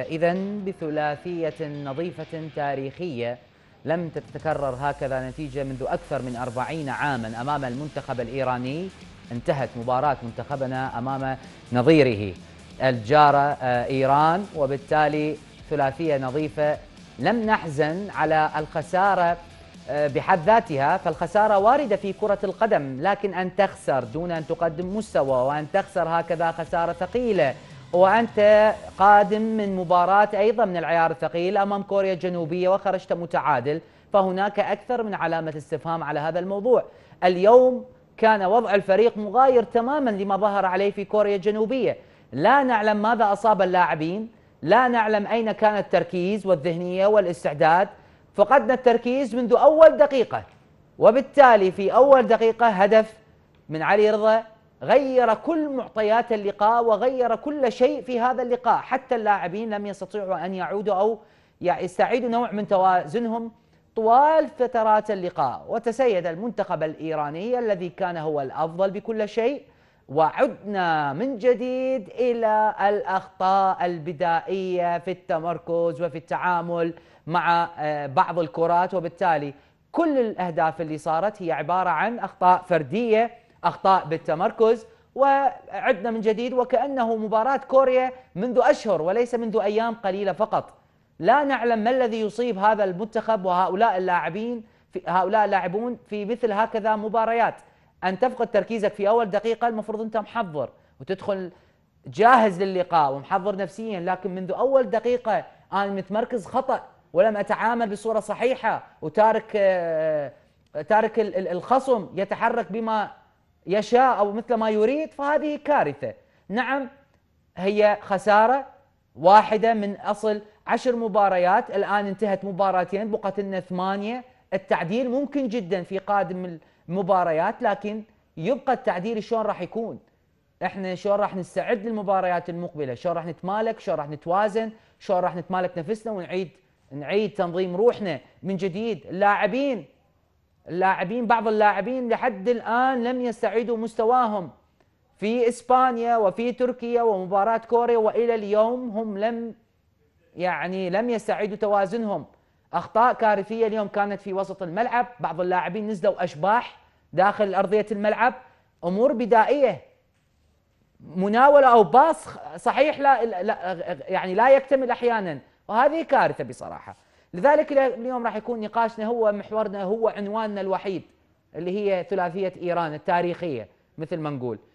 إذا بثلاثية نظيفة تاريخية لم تتكرر هكذا نتيجة منذ أكثر من أربعين عاما أمام المنتخب الإيراني انتهت مباراة منتخبنا أمام نظيره الجارة آه، إيران وبالتالي ثلاثية نظيفة لم نحزن على الخسارة آه، بحد ذاتها فالخسارة واردة في كرة القدم لكن أن تخسر دون أن تقدم مستوى وأن تخسر هكذا خسارة ثقيلة وأنت قادم من مباراة أيضا من العيار الثقيل أمام كوريا الجنوبية وخرجت متعادل فهناك أكثر من علامة استفهام على هذا الموضوع اليوم كان وضع الفريق مغاير تماما لما ظهر عليه في كوريا الجنوبية لا نعلم ماذا أصاب اللاعبين لا نعلم أين كان التركيز والذهنية والاستعداد فقدنا التركيز منذ أول دقيقة وبالتالي في أول دقيقة هدف من علي رضا غير كل معطيات اللقاء وغير كل شيء في هذا اللقاء حتى اللاعبين لم يستطيعوا أن يعودوا أو يستعيدوا نوع من توازنهم طوال فترات اللقاء وتسيد المنتخب الإيراني الذي كان هو الأفضل بكل شيء وعدنا من جديد إلى الأخطاء البدائية في التمركز وفي التعامل مع آه، بعض الكرات وبالتالي كل الأهداف اللي صارت هي عبارة عن أخطاء فردية أخطاء بالتمركز وعدنا من جديد وكأنه مباراة كوريا منذ أشهر وليس منذ أيام قليلة فقط لا نعلم ما الذي يصيب هذا المنتخب وهؤلاء اللاعبين في هؤلاء اللاعبون في مثل هكذا مباريات أن تفقد تركيزك في أول دقيقة المفروض أنت محضر وتدخل جاهز للقاء ومحضر نفسيا لكن منذ أول دقيقة أنا متمركز خطأ ولم أتعامل بصورة صحيحة وتارك آه، تارك الخصم يتحرك بما يشاء او مثل ما يريد فهذه كارثه نعم هي خساره واحده من اصل عشر مباريات الان انتهت مباراتين بقت لنا ثمانيه التعديل ممكن جدا في قادم المباريات لكن يبقى التعديل شلون راح يكون احنا شلون راح نستعد للمباريات المقبله شلون راح نتمالك شلون راح نتوازن شلون راح نتمالك نفسنا ونعيد نعيد تنظيم روحنا من جديد اللاعبين اللاعبين بعض اللاعبين لحد الآن لم يستعيدوا مستواهم في إسبانيا وفي تركيا ومباراة كوريا وإلى اليوم هم لم يعني لم يستعيدوا توازنهم أخطاء كارثية اليوم كانت في وسط الملعب بعض اللاعبين نزلوا أشباح داخل أرضية الملعب أمور بدائية مناولة أو باص صحيح لا, لا يعني لا يكتمل أحيانا وهذه كارثة بصراحة لذلك اليوم راح يكون نقاشنا هو محورنا هو عنواننا الوحيد اللي هي ثلاثيه ايران التاريخيه مثل ما نقول